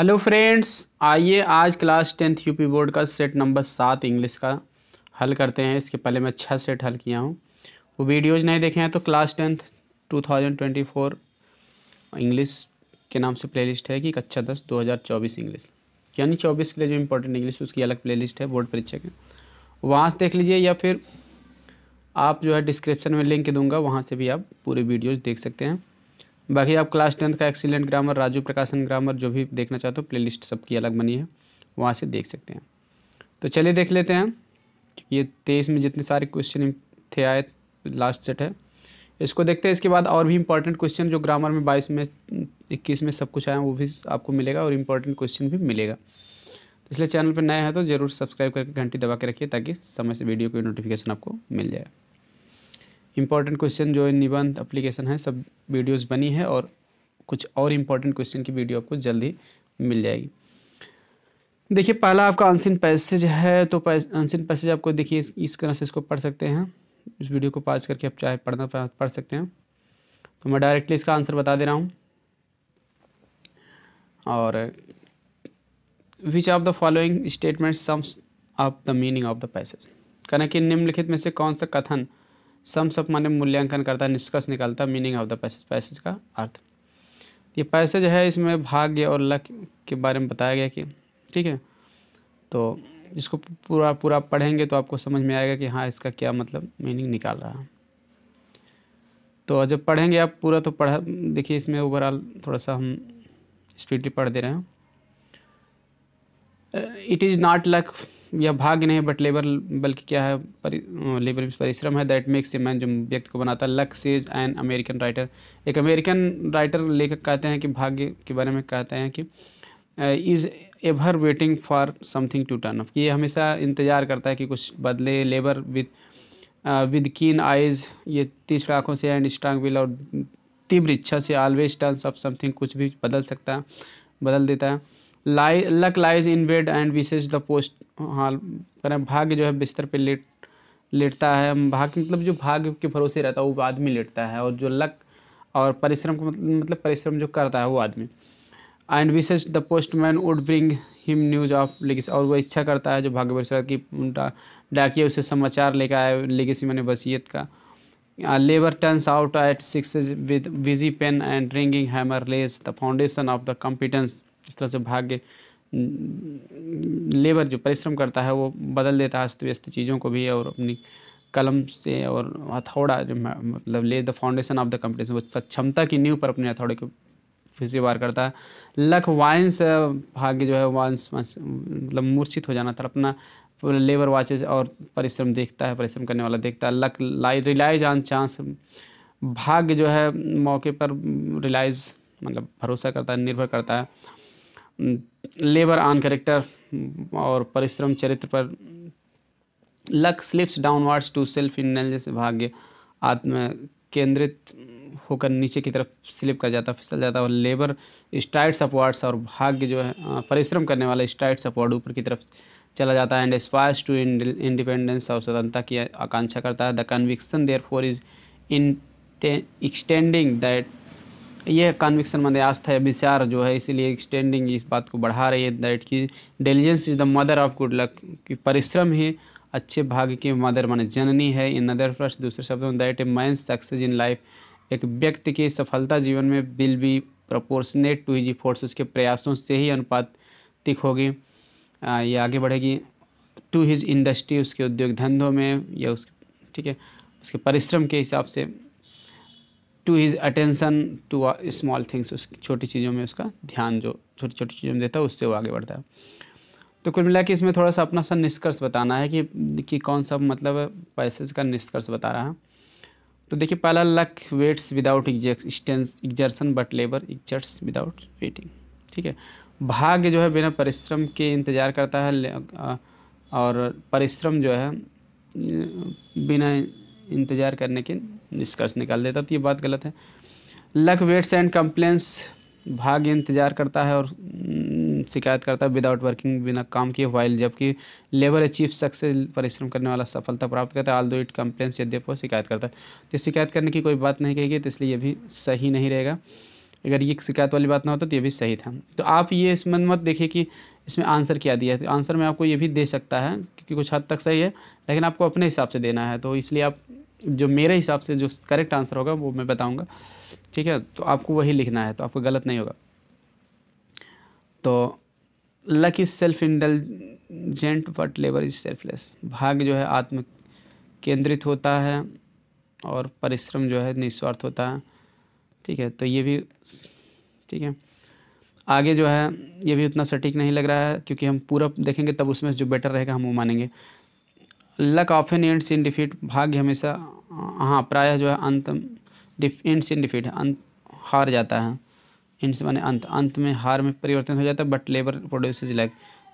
Hello friends आइए आज class tenth UP board का सेट नंबर सात इंग्लिश का हल करते हैं इसके पहले मैं छः सेट हल किया हूँ वो वीडियोज़ नहीं देखे हैं तो क्लास टेंथ 2024 इंग्लिश के नाम से प्लेलिस्ट है कि कक्षा दस 2024 इंग्लिश यानी 24 के लिए जो इम्पोर्टेंट इंग्लिश उसकी अलग प्ले है बोर्ड परीक्षा के वहाँ से देख लीजिए या फिर आप जो है डिस्क्रिप्शन में लिंक दूंगा वहाँ से भी आप पूरे वीडियोज़ देख सकते हैं बाकी आप क्लास टेंथ का excellent grammar Raju Prakashan grammar जो भी देखना चाहते हो प्ले लिस्ट सबकी अलग बनी है वहाँ से देख सकते हैं तो चलिए देख लेते हैं ये तेईस में जितने सारे क्वेश्चन थे आए लास्ट सेट है इसको देखते हैं इसके बाद और भी इंपॉर्टेंट क्वेश्चन जो ग्रामर में बाईस में इक्कीस में सब कुछ आया वो भी आपको मिलेगा और इंपॉर्टेंट क्वेश्चन भी मिलेगा तो इसलिए चैनल पर नया है तो ज़रूर सब्सक्राइब करके घंटी दबा के रखिए ताकि समय से वीडियो की नोटिफिकेशन आपको मिल जाए इंपॉर्टेंट क्वेश्चन जो निबंध अप्लीकेशन है सब वीडियोज़ बनी है और कुछ और इम्पॉर्टेंट क्वेश्चन की वीडियो आपको जल्दी मिल जाएगी देखिए पहला आपका अनसिन पैसेज है तो अनसिन पैसेज आपको देखिए इस तरह से इसको पढ़ सकते हैं इस वीडियो को पास करके आप चाहे पढ़ना पढ़ सकते हैं तो मैं डायरेक्टली इसका आंसर बता दे रहा हूँ और which of the following statement sums of the meaning of the passage कहना कि निम्नलिखित में से कौन सा कथन सम्स अप माने मूल्यांकन करता है निष्कर्ष निकालता है meaning of the passage passage का अर्थ ये पैसेज है इसमें भाग्य और लक के बारे में बताया गया कि ठीक है तो इसको पूरा पूरा पढ़ेंगे तो आपको समझ में आएगा कि हाँ इसका क्या मतलब मीनिंग निकाल रहा है तो जब पढ़ेंगे आप पूरा तो पढ़ा देखिए इसमें ओवरऑल थोड़ा सा हम स्पीडली पढ़ दे रहे हैं इट इज़ नॉट लक या भाग्य नहीं बट लेबर बल्कि क्या है परि, लेबर परिश्रम है दैट मेक्स ए मैन जो व्यक्ति को बनाता है luck says an American writer एक अमेरिकन राइटर लेखक कहते हैं कि भाग्य के बारे में कहते हैं कि is ever waiting for something to turn up ये हमेशा इंतज़ार करता है कि कुछ बदले labour with with keen eyes ये तीसरा आँखों से एंड स्ट्रांग विल और तीव्र इच्छा से ऑलवेज टर्न अप समथिंग कुछ भी बदल सकता है बदल देता है lie luck lies in bed and wishes the post हाँ करें भाग्य जो है बिस्तर पे लेट लेटता है भाग्य मतलब जो भाग्य के भरोसे रहता है वो आदमी लेटता है और जो लक और परिश्रम को मतलब परिश्रम जो करता है वो आदमी and wishes the postman would bring him news of legacy और वो इच्छा करता है जो भाग्य भाग्यवरसरत की डाकिया उसे समाचार लेकर आए लेगेसी मैंने वसीयत का labour turns out at six with busy pen and ringing hammer lays the foundation of the competence इस तरह से भाग्य लेबर जो परिश्रम करता है वो बदल देता है अस्त व्यस्त चीज़ों को भी और अपनी कलम से और हथौड़ा जो मतलब lay the foundation of the competition वो सक्षमता की नींव पर अपने हथौड़े को फिर से वार करता है लख वाइंस भाग्य जो है वाइंस मतलब मूर्छित हो जाना तड़पना लेबर वाचेज और परिश्रम देखता है परिश्रम करने वाला देखता है luck lie relies on chance भाग्य जो है मौके पर रिलाइज मतलब भरोसा करता है निर्भर करता है लेबर ऑन करेक्टर और परिश्रम चरित्र पर luck slips downwards to self intelligence भाग्य आत्म केंद्रित होकर नीचे की तरफ स्लिप कर जाता फिसल जाता और लेबर स्टाइट्स अपवार्ड्स और भाग्य जो है परिश्रम करने वाला स्टाइट्स अपवार्ड ऊपर की तरफ चला जाता है एंड एस्पायर्स टू इंडिपेंडेंस और स्वतंत्रता की आकांक्षा करता है the conviction therefore is in extending that यह कन्विक्सन माने आस्था है विचार जो है इसीलिए एक्सटेंडिंग इस बात को बढ़ा रही है दैट की diligence is the mother of good luck कि परिश्रम ही अच्छे भाग्य की मदर माने जननी है इन अदर फर्स्ट दूसरे शब्दों में दैट ए मैं सक्सेस इन लाइफ एक व्यक्ति की सफलता जीवन में will be proportionate to his efforts उसके प्रयासों से ही अनुपातिक होगी ये आगे बढ़ेगी टू हिज इंडस्ट्री उसके उद्योग धंधों में या उसके ठीक है उसके परिश्रम के हिसाब से to his attention to small things उस छोटी चीज़ों में उसका ध्यान जो छोटी छोटी चीज़ों में देता है उससे वो आगे बढ़ता है तो कुल मिला के इसमें थोड़ा सा अपना सा निष्कर्ष बताना है कि कि कौन सा मतलब पैसे का निष्कर्ष बता रहा है तो देखिए पहला luck waits without exertion but labour exerts without waiting ठीक है भाग्य जो है बिना परिश्रम के इंतज़ार करता है और परिश्रम जो है बिना इंतज़ार करने के निष्कर्ष निकाल देता तो ये बात गलत है लक वेट्स एंड कंप्लेंस भाग इंतजार करता है और शिकायत करता है विदाउट वर्किंग बिना काम किए वाइल जबकि लेबर अचीव सक्सेस परिश्रम करने वाला सफलता प्राप्त करता है आल दो इट कंप्लेंस यद्यप वो शिकायत करता है तो शिकायत करने की कोई बात नहीं कही गई तो इसलिए ये भी सही नहीं रहेगा अगर ये शिकायत वाली बात ना होता तो ये भी सही था तो आप ये इसमें मत देखिए कि इसमें आंसर क्या दिया है तो आंसर में आपको ये भी दे सकता है क्योंकि कुछ हद तक सही है लेकिन आपको अपने हिसाब से देना है तो इसलिए आप जो मेरे हिसाब से जो करेक्ट आंसर होगा वो मैं बताऊँगा ठीक है तो आपको वही लिखना है तो आपको गलत नहीं होगा तो luck is self intelligent but labour is selfless भाग जो है आत्म केंद्रित होता है और परिश्रम जो है निस्वार्थ होता है ठीक है तो ये भी ठीक है आगे जो है ये भी उतना सटीक नहीं लग रहा है क्योंकि हम पूरा देखेंगे तब उसमें जो बेटर रहेगा हम वो मानेंगे luck often ends in defeat भाग्य हमेशा हाँ प्रायः जो है अंत डिफ एंड्स इन डिफीट अंत हार जाता है इंड्स माने अंत अंत में हार में परिवर्तन हो जाता है बट लेबर प्रोड्यूस लक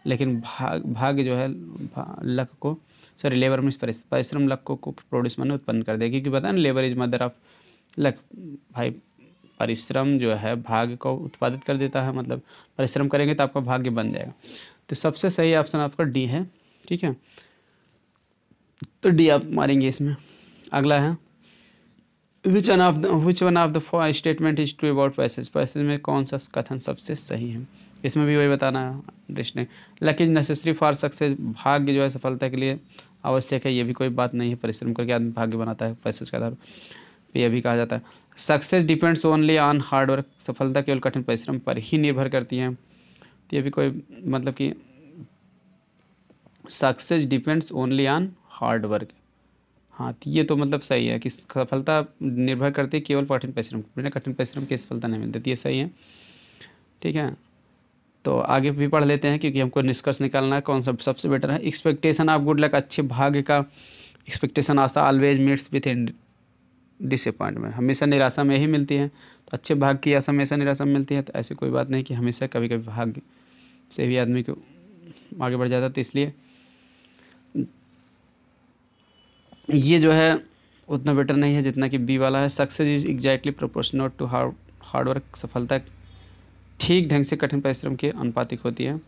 लेकिन भाग भाग्य जो है भा, लक को सॉरी लेबर में परिश्रम लक को, प्रोड्यूस माने उत्पन्न कर देगी क्योंकि बताए ना labour is mother of luck भाई परिश्रम जो है भाग्य को उत्पादित कर देता है मतलब परिश्रम करेंगे तो आपका भाग्य बन जाएगा तो सबसे सही ऑप्शन आपका डी है ठीक है तो डी आप मारेंगे इसमें अगला है which one of the which one of the four statement is true about passage passage में कौन सा कथन सबसे सही है इसमें भी वही बताना है डिस्ट ने luck is necessary for success भाग्य जो है सफलता के लिए आवश्यक है ये भी कोई बात नहीं है परिश्रम करके आदमी भाग्य बनाता है पैसेज का आधार पर तो यह भी कहा जाता है success depends only on hard work सफलता केवल कठिन परिश्रम पर ही निर्भर करती है तो ये भी कोई मतलब कि success depends only on hard work हाँ तो ये तो मतलब सही है कि सफलता निर्भर करती है केवल कठिन परिश्रम बिना कठिन परिश्रम की सफलता नहीं मिलती तो ये सही है ठीक है तो आगे भी पढ़ लेते हैं क्योंकि हमको निष्कर्ष निकालना है कौन सा सबसे बेटर है एक्सपेक्टेशन ऑफ गुड लक अच्छे भाग्य का एक्सपेक्टेशन आशा always meets with in disappointment हमेशा निराशा में ही मिलती है तो अच्छे भाग की आशा हमेशा निराशा में मिलती है तो ऐसी कोई बात नहीं कि हमेशा कभी कभी भाग्य से भी आदमी को आगे बढ़ जाता तो इसलिए ये जो है उतना बेटर नहीं है जितना कि बी वाला है success is exactly proportional to hard hard work सफलता ठीक ढंग से कठिन परिश्रम के अनुपातिक होती है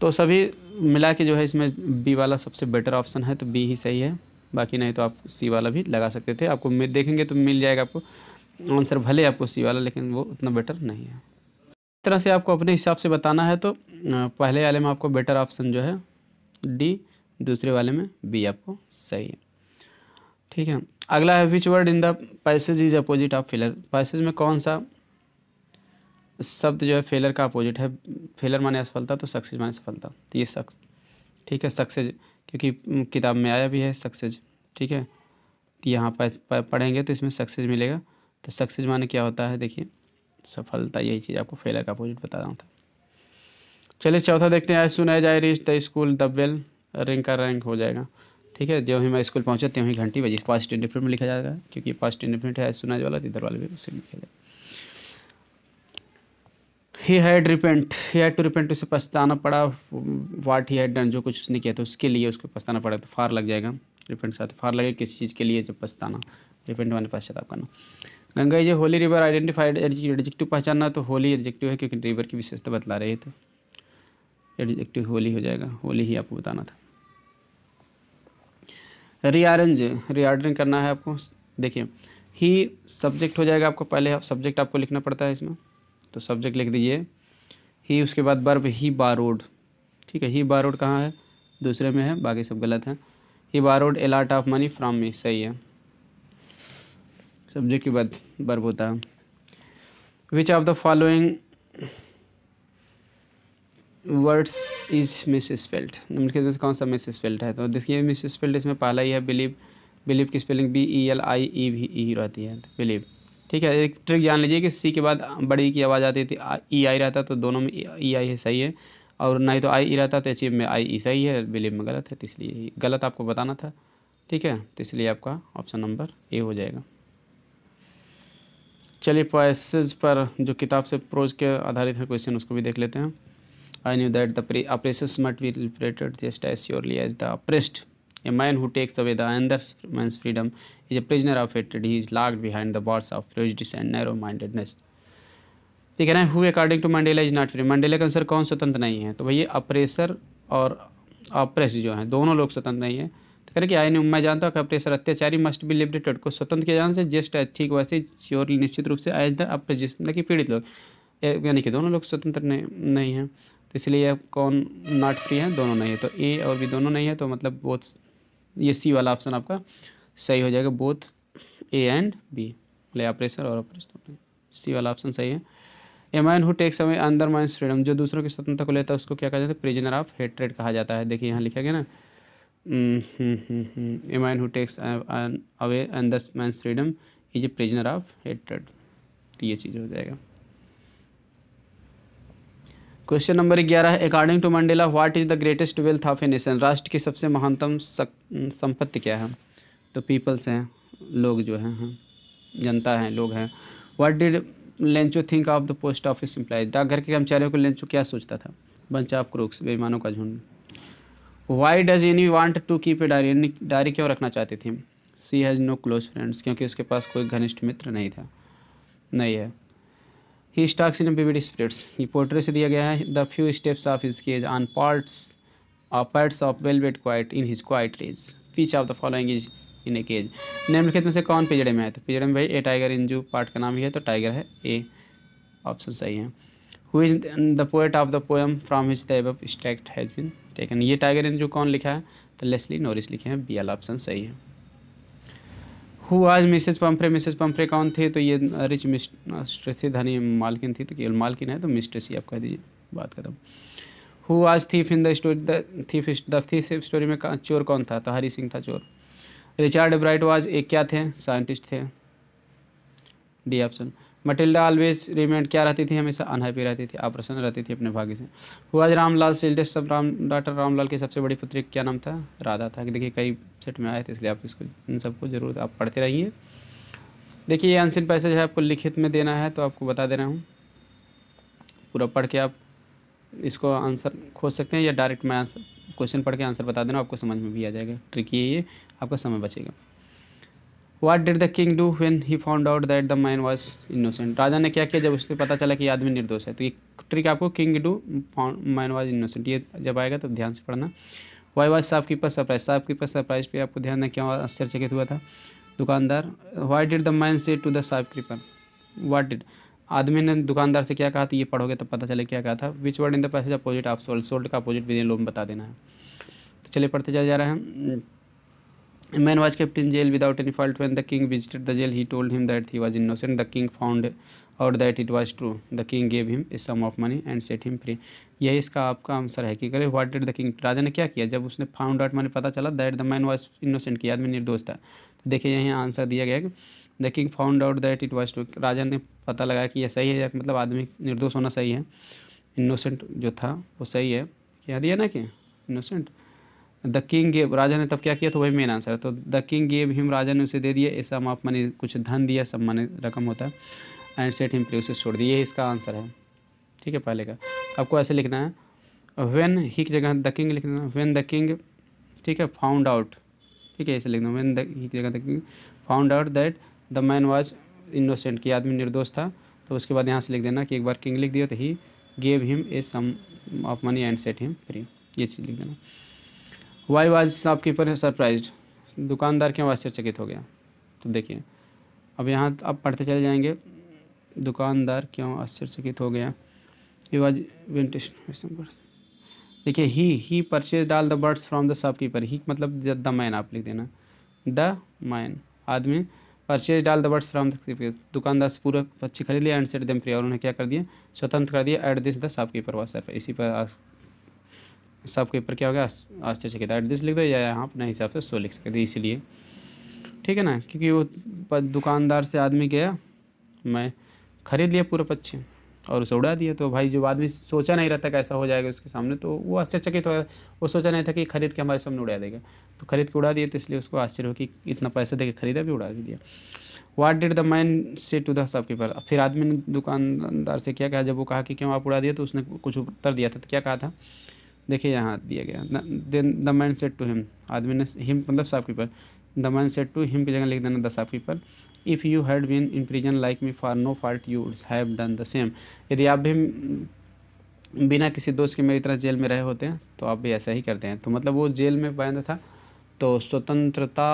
तो सभी मिला के जो है इसमें बी वाला सबसे बेटर ऑप्शन है तो बी ही सही है बाकी नहीं तो आप सी वाला भी लगा सकते थे आपको देखेंगे तो मिल जाएगा आपको आंसर भले आपको सी वाला लेकिन वो उतना बेटर नहीं है इस तरह से आपको अपने हिसाब से बताना है तो पहले वाले में आपको बेटर ऑप्शन जो है डी दूसरे वाले में बी आपको सही है ठीक है अगला है which word in the passage is opposite of failure पैसेज में कौन सा शब्द जो है फेलर का अपोजिट है फेलर माने असफलता तो सक्सेज माने सफलता तो ये सक्स ठीक है सक्सेज क्योंकि किताब में आया भी है सक्सेज ठीक है तो यहाँ पढ़ेंगे तो इसमें सक्सेज मिलेगा तो सक्सेज माने क्या होता है देखिए सफलता यही चीज़ आपको फेलर का अपोजिट बता रहा था चलिए चौथा देखते हैं आज सुनाया जाए I reach the school the bell ring का रैंक हो जाएगा ठीक है जब मैं स्कूल पहुँचा तो ही घंटी बजी फर्स्ट इंडिफिनिट में लिखा जाएगा क्योंकि फर्स्ट इंडिफिनिट है सुनाज वाला तो इधर वाले भी उसे लिखा जाएगा he had repent he had to repent उसे पछताना पड़ा वाट ही हैड डन जो कुछ उसने किया था उसके लिए उसको पछताना पड़ा तो फार लग जाएगा रिपेंट साथ फार लगेगा किसी चीज़ के लिए जब पछताना रिपेंट मैंने पश्चाताप करना Ganga ji holy river identified adjective पहचानना तो होली एडजेक्टिव है क्योंकि रिवर की विशेषता बतला रही है तो एडजेक्टिव होली हो जाएगा होली ही आपको बताना था रीअरेंज रीआर्डरिंग करना है आपको देखिए ही सब्जेक्ट हो जाएगा आपको पहले सब्जेक्ट आपको लिखना पड़ता है इसमें तो सब्जेक्ट लिख दीजिए ही उसके बाद बर्ब ही बारोड ठीक है ही बारोड कहाँ है दूसरे में है बाकी सब गलत है he borrowed a of money from me सही है सब्जेक्ट के बाद बर्ब होता है which of the following words is misspelled निम्नलिखित में से कौन सा मिस स्पेल्ड है तो देखिए मिस स्पेल्ड इसमें पहला ही है बिलीव बिलीव की spelling B E L I E V E रहती है बिलीव ठीक है एक ट्रिक जान लीजिए कि सी के बाद बड़ी की आवाज़ आती थी ई आई e रहता तो दोनों में ई e, आई e है सही है और नहीं तो आई ई रहता तो अचीव में आई ई सही है बिलीव में गलत है तो इसलिए गलत आपको बताना था ठीक है तो इसलिए आपका ऑप्शन नंबर ए हो जाएगा चलिए पॉइस पर जो किताब से प्रोज के आधारित है क्वेश्चन उसको भी देख लेते हैं I knew that the oppressors must be liberated just as surely as the oppressed. A man who takes away the another man's freedom is a prisoner of hatred. He is locked behind the bars of prejudice and narrow-mindedness. ठीक है ना who according to Mandela is not free Mandela के अनुसार कौन स्वतंत्र नहीं है तो भैया अप्रेसर और अप्रेस जो हैं दोनों लोग स्वतंत्र नहीं है तो कह रहे कि आई नहीं मैं जानता हूँ कि अप्रेसर अत्याचारी मस्ट बी लिबरेटेड को स्वतंत्र किया जाना चाहिए जस्ट ठीक वैसे श्योरली निश्चित रूप से एज द अप्रेस जिस कि पीड़ित लोग यानी कि दोनों लोग स्वतंत्र नहीं हैं तो इसलिए कौन नॉट फ्री है दोनों नहीं है तो ए और बी दोनों नहीं है तो मतलब बोथ ये सी वाला ऑप्शन आपका सही हो जाएगा बोथ ए एंड बी ले ऑपरेशन और ऑपरेशन सी वाला ऑप्शन सही है a man who takes away another man's freedom जो दूसरों की स्वतंत्रता को लेता है उसको क्या कहा जाता है प्रिजनर ऑफ हेट्रेड कहा जाता है देखिए यहाँ लिखा गया ना a man who takes away another man's freedom is a prisoner of hatred तो ये चीज़ हो जाएगा क्वेश्चन नंबर ग्यारह according to Mandela what is the greatest wealth of a nation राष्ट्र की सबसे महानतम संपत्ति क्या है तो पीपल्स हैं लोग जो हैं है, जनता हैं लोग हैं what did Lencho think of the post office employees डाकघर के कर्मचारियों को लेंचो क्या सोचता था बंच ऑफ क्रूक्स बेईमानों का झुंड why does Anne want to keep a diary diary क्यों रखना चाहती थी she has no close friends क्योंकि उसके पास कोई घनिष्ठ मित्र नहीं था नहीं है ही स्टॉक्स इन विविड स्प्रिट्स ये पोर्ट्रेट से दिया गया है the few steps of his cage on parts parts of velvet quiet in his quiet rage which of the following is in a cage निम्नलिखित में से कौन पिजड़े में है तो पिजड़े में भाई ए टाइगर इन जो पार्ट का नाम ही है तो टाइगर है ए ऑप्शन सही है who is the poet of the poem from his the abstract has been taken ये टाइगर इन जो कौन लिखा है तो लेस्ली नॉरिस लिखे हैं बी एल ऑप्शन सही है हु आज मिसेज पम्फ्रे मिसेज पम्फ्रे कौन थे तो ये रिच मिस्ट्रेस थे धनी मालकिन थी तो केवल मालकिन है तो मिस्ट्रेस ही आप कह दीजिए बात खत्म हु आज thief in the story thief the thief story में चोर कौन था तो हरी सिंह था चोर रिचार्ड ब्राइट वाज एक क्या थे साइंटिस्ट थे D option Matilda always remained क्या रहती थी हमेशा अनहैप्पी रहती थी अप्रसन्न रहती थी अपने भाग्य से हुआज रामलाल सिल्डेस्ट सब राम डॉक्टर रामलाल की सबसे बड़ी पुत्री क्या नाम था राधा था कि देखिए कई सेट में आए थे इसलिए आप इसको इन सबको जरूर आप पढ़ते रहिए देखिए ये अनसिन पैसेज है आपको लिखित में देना है तो आपको बता दे रहा हूँ पूरा पढ़ के आप इसको आंसर खोज सकते हैं या डायरेक्ट मैं आंसर क्वेश्चन पढ़ के आंसर बता देना आपको समझ में भी आ जाएगा ट्रिक ये आपका समय बचेगा what did the king do when he found out that the man was innocent राजा ने क्या किया जब उसको पता चला कि आदमी निर्दोष है तो ये ट्रिक आपको king do man was innocent ये जब आएगा तब तो ध्यान से पढ़ना why was shopkeeper surprise shopkeeper surprise पर आपको ध्यान दें क्या आश्चर्यचकित हुआ था दुकानदार why did the man say to the shopkeeper what did आदमी ने दुकानदार से क्या कहा था तो ये पढ़ोगे तब पता चले क्या कहा था which word in the passage opposite आप सोल्ड सोल्ड का अपोजिट विद लोन बता देना है तो चलिए पढ़ते चले जा रहे हैं man was kept jail without any fault fault when the king visited the jail he told him that he was innocent the king found out that it was true the king gave him is sum of money and set him free यही इसका आपका answer है कि करे what did the king राजा ने क्या किया जब उसने फाउंड आउट मैंने पता चला that the man was innocent किया आदमी निर्दोष था तो देखिए यही आंसर दिया गया कि the king found out that it was true राजा ने पता लगाया कि यह सही है या मतलब आदमी निर्दोष होना सही है इनोसेंट जो था वो सही है क्या दिया ना कि इनोसेंट द किंग गेव राजा ने तब क्या किया तो वही मेन आंसर है तो द किंग गेव हिम राजा ने उसे दे दिया ऐसा माफ मानी कुछ धन दिया मानी रकम होता है एंड सेट हिम प्ले उसे छोड़ दिया ये इसका आंसर है ठीक है पहले का आपको ऐसे लिखना है वेन ही की जगह द किंग लिखना वेन द किंग ठीक है फाउंड आउट ठीक है ऐसे लिखना वेन दी की जगह the king found out that the man was innocent कि आदमी निर्दोष था तो उसके बाद यहाँ से लिख देना कि एक बार किंग लिख दिया तो he gave him a sum of money and set him free ये चीज़ लिख देना वाई वाज शॉपकीपर सरप्राइज दुकानदार क्यों आश्चर्यचकित हो गया तो देखिए अब यहाँ आप पढ़ते चले जाएंगे दुकानदार क्यों आश्चर्यचकित हो गया ही वाज वेंटेशन देखिए he he purchase all the birds from the shopkeeper he मतलब द मैन आप लिख देना द मैन आदमी purchase all the birds from the दुकानदार से पूरा पक्षी खरीद लिया एंड सेट दम फ्री और उन्हें क्या कर दिया स्वतंत्र कर दिया at this the shopkeeper was happy इसी पर सबके ऊपर क्या हो गया आश्चर्यचकित एड्रेस लिख दो या यहाँ अपने हिसाब से सो लिख सकते थे इसीलिए ठीक है ना क्योंकि वो दुकानदार से आदमी गया मैं ख़रीद लिया पूरा पक्षी और उसे उड़ा दिया तो भाई जो आदमी सोचा नहीं रहता कैसा हो जाएगा उसके सामने तो वो आश्चर्यचकित हो वो सोचा नहीं था कि खरीद के हमारे सामने उड़ा देगा तो खरीद के उड़ा दिया तो इसलिए उसको आश्चर्य हो कि इतना पैसा दे के खरीदा भी उड़ा दिया what did the man say to the shopkeeper फिर आदमी ने दुकानदार से क्या कहा जब वो कहा कि क्यों आप उड़ा दिया तो उसने कुछ उत्तर दिया था तो क्या कहा था देखिए यहाँ दिया गया then the man said to him आदमी ने हिम मतलब keeper the man said to him की जगह लिख देना the keeper if you had been in prison like me for no fault you have done the same यदि आप भी बिना किसी दोस्त के मेरी तरह जेल में रहे होते हैं तो आप भी ऐसा ही करते हैं तो मतलब वो जेल में बंद था तो स्वतंत्रता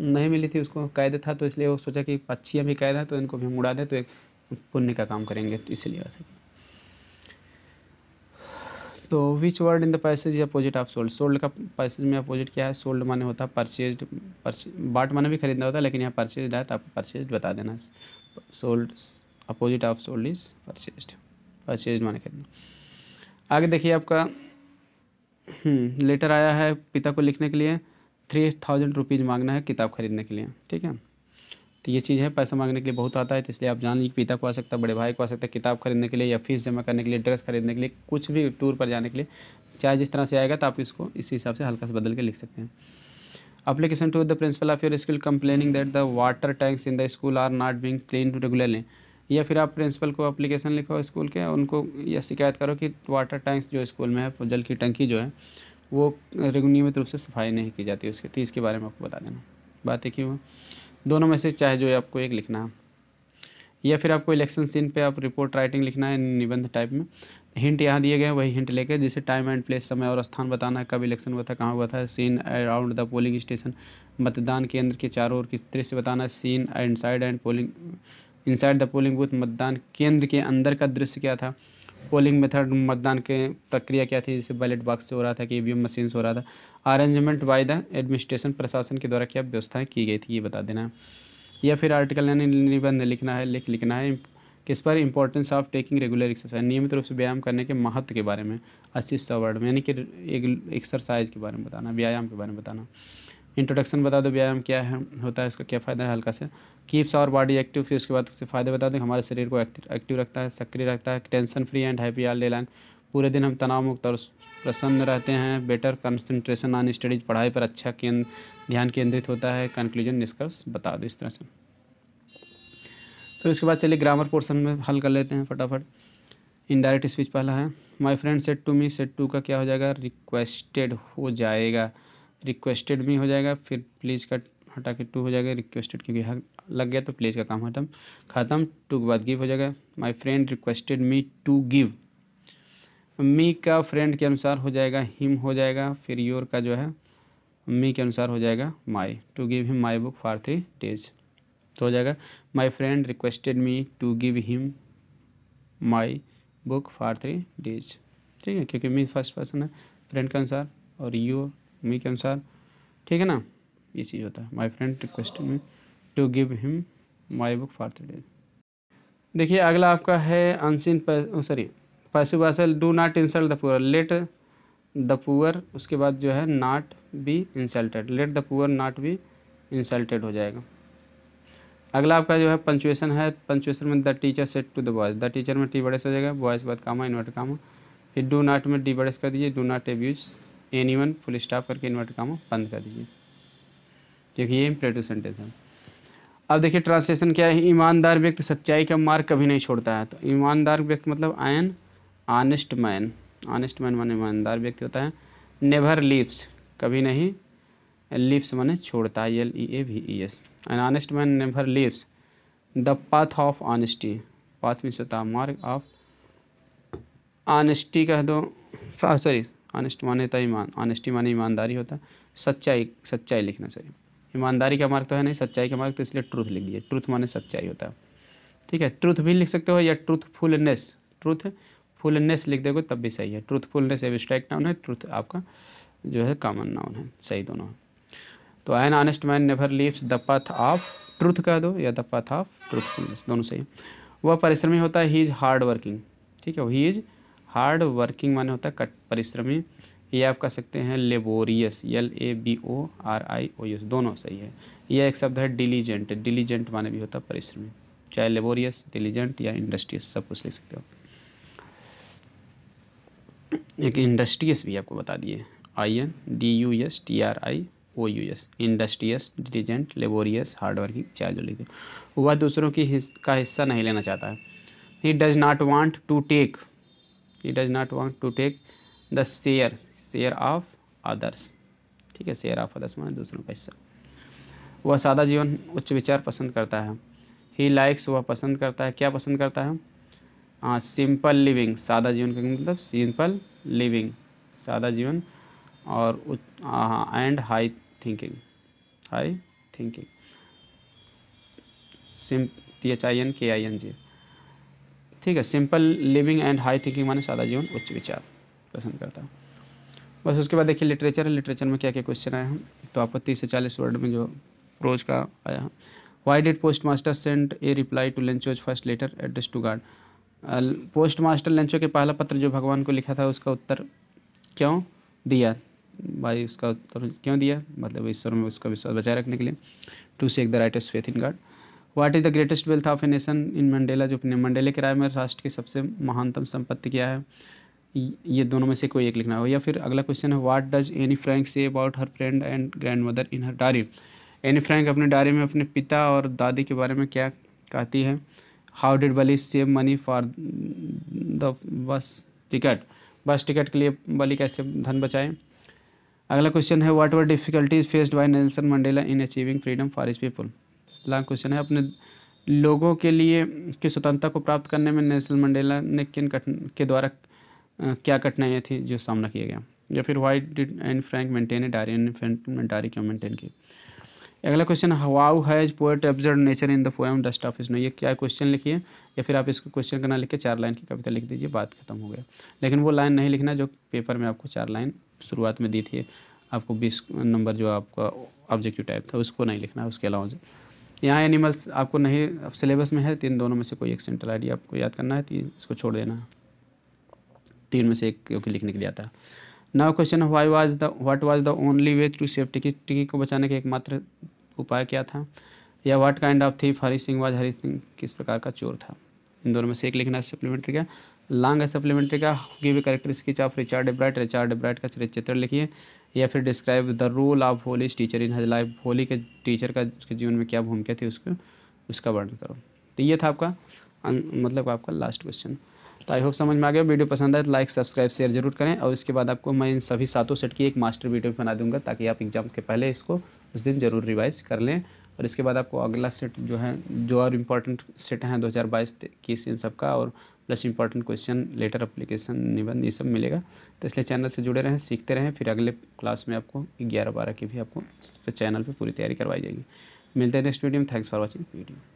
नहीं मिली थी उसको कायदे था तो इसलिए वो सोचा कि अच्छी अभी कैद हैं तो इनको भी हम उड़ा दें तो एक पुण्य का काम करेंगे तो इसलिए वैसे तो which word in the passage is opposite of sold sold का पैसेज में अपोजिट क्या है सोल्ड माने होता है परचेज बाट माने भी खरीदना होता है लेकिन यहाँ परचेज है तो आपको परचेज बता देना है sold opposite of sold is purchase purchase माने खरीदना आगे देखिए आपका लेटर हम्म, आया है पिता को लिखने के लिए थ्री थाउजेंड रुपीज़ मांगना है किताब खरीदने के लिए ठीक है तो ये चीज़ है पैसा मांगने के लिए बहुत आता है तो इसलिए आप जान लीजिए पिता को आ सकता है बड़े भाई को आ सकता है किताब खरीदने के लिए या फीस जमा करने के लिए ड्रेस खरीदने के लिए कुछ भी टूर पर जाने के लिए चाहे जिस तरह से आएगा तो आप इसको इसी हिसाब से हल्का से बदल के लिख सकते हैं application to the principal of your school complaining the water tanks in the school are are being being to regularly या फिर आप प्रिंसिपल को अप्लीकेशन लिखो स्कूल के उनको यह शिकायत करो कि वाटर टैंक्स जो स्कूल में है जल की टंकी जो है वो नियमित रूप से सफाई नहीं की जाती उसके तो इसके बारे में आपको बता देना बात एक ही दोनों में से चाहे जो है आपको एक लिखना है या फिर आपको इलेक्शन सीन पे आप रिपोर्ट राइटिंग लिखना है निबंध टाइप में हिंट यहाँ दिए गए हैं वही हिंट लेके जैसे टाइम एंड प्लेस समय और स्थान बताना है कब इलेक्शन हुआ था कहाँ हुआ था scene around the polling station मतदान केंद्र के चारों ओर किस तरह से बताना है scene inside and polling inside the polling booth मतदान केंद्र के अंदर का दृश्य क्या था पोलिंग मेथड मतदान के प्रक्रिया क्या थी जैसे बैलेट बॉक्स से हो रहा था कि ई मशीन से हो रहा था अरेंजमेंट बाय द एडमिनिस्ट्रेशन प्रशासन के द्वारा क्या व्यवस्थाएँ की गई थी ये बता देना है या फिर आर्टिकल यानी निबंध लिखना है लिख लिखना है किस पर importance of taking regular exercise नियमित रूप से व्यायाम करने के महत्व के बारे में अस्सी सौ वर्ड में यानी कि एक एक्सरसाइज के बारे में बताना व्यायाम के बारे में बताना इंट्रोडक्शन बता दो व्यायाम क्या है होता है इसका क्या फ़ायदा है हल्का से कीप्स और बॉडी एक्टिव फिर उसके बाद उससे फ़ायदे बता दें हमारे शरीर को एक्टिव रखता है सक्रिय रखता है tension free and happy all day line पूरे दिन हम तनाव मुक्त और प्रसन्न रहते हैं बेटर कंसंट्रेशन ऑन स्टडीज पढ़ाई पर अच्छा केंद्र ध्यान केंद्रित होता है कंक्लूजन निष्कर्ष बता दो इस तरह से फिर उसके बाद चलिए ग्रामर पोर्शन में हल कर लेते हैं फटाफट इनडायरेक्ट स्पीच पहला है my friend said to me said to का क्या हो जाएगा रिक्वेस्टेड हो जाएगा रिक्वेस्टेड भी हो जाएगा फिर प्लीज़ का हटा के टू हो जाएगा रिक्वेस्टेड क्योंकि हाँ लग गया तो प्लीज़ का काम खत्म खत्म टू के बाद गिव हो जाएगा my friend requested me to give me का फ्रेंड के अनुसार हो जाएगा हिम हो जाएगा फिर योर का जो है मी के अनुसार हो जाएगा my to give him my book for three days तो हो जाएगा my friend requested me to give him my book for three days ठीक है क्योंकि मी फर्स्ट पर्सन है फ्रेंड के अनुसार और योर मी के अनुसार ठीक है ना ये चीज़ होता है my friend request me to give him my book for three देखिए अगला आपका है unseen sorry passive voice do not insult the poor let the poor उसके बाद जो है not be insulted let the poor not be insulted हो जाएगा अगला आपका जो है पंचुएसन है पंचुएशन में the teacher said to the boys the teacher में टी बड़े हो जाएगा बॉयज़ के बाद कामा इन्वर्ट कामा फिर डू नॉट में डी बड़े कर दीजिए do not abuse anyone full stop करके इन्वर्ट काम बंद कर दीजिए क्योंकि ये इम्परेटिव सेंटेंस है अब देखिए ट्रांसलेशन क्या है ईमानदार व्यक्ति सच्चाई का मार्ग कभी नहीं छोड़ता है तो ईमानदार व्यक्ति मतलब an honest man honest man माने ईमानदार व्यक्ति होता है नेवर लिव्स कभी नहीं लिव्स माने छोड़ता है L E A V E S an honest man never leaves the path of honesty path means होता मार्ग ऑफ ऑनेस्टी कह दो सॉरी ऑनेस्ट मान्यता ईमान ऑनेस्टी माने ईमानदारी होता है सच्चाई सच्चाई लिखना चाहिए ईमानदारी का मार्ग तो है नहीं सच्चाई का मार्ग तो इसलिए ट्रूथ लिख दिया ट्रूथ माने सच्चाई होता है ठीक है ट्रूथ भी लिख सकते हो या ट्रूथफुलनेस फुलनेस लिख देगा तब भी सही है ट्रूथफुलनेस एब्स्ट्रैक्ट नाउन है ट्रूथ आपका जो है कॉमन नाउन है सही दोनों है तो an honest man never leaves the path of truth कह दो या द पथ ऑफ ट्रूथफुलनेस दोनों सही है वह परिश्रमी होता है ही इज़ हार्ड वर्किंग ठीक है ही इज़ हार्ड वर्किंग माने होता है कट परिश्रमी ये आप कह सकते हैं laborious L A B O R I O S दोनों सही है यह एक शब्द है डिलीजेंट डिलीजेंट माने भी होता है परिश्रमी चाहे लेबोरियस डिलीजेंट या इंडस्ट्रियस सब कुछ ले सकते हो एक इंडस्ट्रियस भी आपको बता दिए I N D U S T R I O U S industrious diligent laborious hardworking चाहे जो लिखते वह दूसरों की हिस, का हिस्सा नहीं लेना चाहता है he does not want to take he does not want to take the share share of others ठीक है शेयर ऑफ अदर्स माने दूसरों का हिस्सा वह सादा जीवन उच्च विचार पसंद करता है ही लाइक्स वह पसंद करता है क्या पसंद करता है हाँ सिंपल लिविंग सादा जीवन का मतलब सिंपल लिविंग सादा जीवन और and high thinking high thinking सिम T H I N K I N G ठीक है simple living and high thinking माने सादा जीवन उच्च विचार पसंद करता हूँ बस उसके बाद देखिए लिटरेचर है लिटरेचर में क्या क्या क्वेश्चन आए हैं तो आपको तीस से चालीस वर्ड में जो प्रोज का आया है why did post master send a reply to Lencho's first letter address to God post master Lencho के पहला पत्र जो भगवान को लिखा था उसका उत्तर क्यों दिया भाई उसका उत्तर क्यों दिया मतलब ईश्वर में उसका विश्वास बचाए रखने के लिए to shake the rightest faith in God what is the greatest wealth of a nation in Mandela जो अपने मंडेला के राय में राष्ट्र की सबसे महानतम संपत्ति क्या है ये दोनों में से कोई एक लिखना हो या फिर अगला क्वेश्चन है what does Anne Frank say about her friend and grandmother in her diary Anne Frank अपने डायरी में अपने पिता और दादी के बारे में क्या कहती है how did Bali save money for the bus ticket bus ticket के लिए बली कैसे धन बचाएं अगला क्वेश्चन है what were difficulties faced by Nelson Mandela in achieving freedom for his people last question है अपने लोगों के लिए की स्वतंत्रता को प्राप्त करने में नेल्सन मंडेला ने किन कठिन के द्वारा क्या कठिनाइयाँ थी जो सामना किया गया या फिर why did Anne Frank maintain a diary Anne diary क्यों मेंटेन की अगला question how has poet observe nature in the poem dust of इस ये क्या क्वेश्चन लिखिए या फिर आप इसको क्वेश्चन करना लिख के चार लाइन की कविता लिख दीजिए बात खत्म हो गया लेकिन वो लाइन नहीं लिखना जो पेपर में आपको चार लाइन शुरुआत में दी थी आपको बीस नंबर जो आपका ऑब्जेक्टिव टाइप था उसको नहीं लिखना उसके अलावा यहाँ एनिमल्स आपको नहीं सिलेबस में है तीन दोनों में से कोई एक सेंट्रल आईडी आपको याद करना है तीन इसको छोड़ देना है तीन में से एक क्योंकि लिखने के लिए आता है now question why was the what was the only way to save Tricki Tricki को बचाने का एकमात्र उपाय क्या था या what kind of thief Hari Singh was Hari Singh किस प्रकार का चोर था इन दोनों में से एक लिखना सप्लीमेंट्री का लॉन्ग है सप्लीमेंट्री का give a character sketch of Richard Ebright Richard Ebright का चरित्र लिखिए या फिर describe the role of Bholi teacher in her life Holi के टीचर का उसके जीवन में क्या भूमिका थी उसको उसका वर्णन करो तो ये था आपका अं, मतलब आपका लास्ट क्वेश्चन तो आई होप समझ में आ गया वीडियो पसंद आए तो लाइक सब्सक्राइब शेयर जरूर करें और इसके बाद आपको मैं इन सभी सातों सेट की एक मास्टर वीडियो बना दूंगा ताकि आप एग्जाम के पहले इसको उस दिन ज़रूर रिवाइज कर लें और इसके बाद आपको अगला सेट जो है जो और इम्पोर्टेंट सेट हैं दो हज़ार बाईस की इन सबका और plus important question letter application निबंध ये सब मिलेगा तो इसलिए चैनल से जुड़े रहें सीखते रहें फिर अगले क्लास में आपको ग्यारह बारह की भी आपको चैनल पर पूरी तैयारी करवाई जाएगी मिलते हैं नेक्स्ट वीडियो में थैंक्स फॉर वॉचिंग वीडियो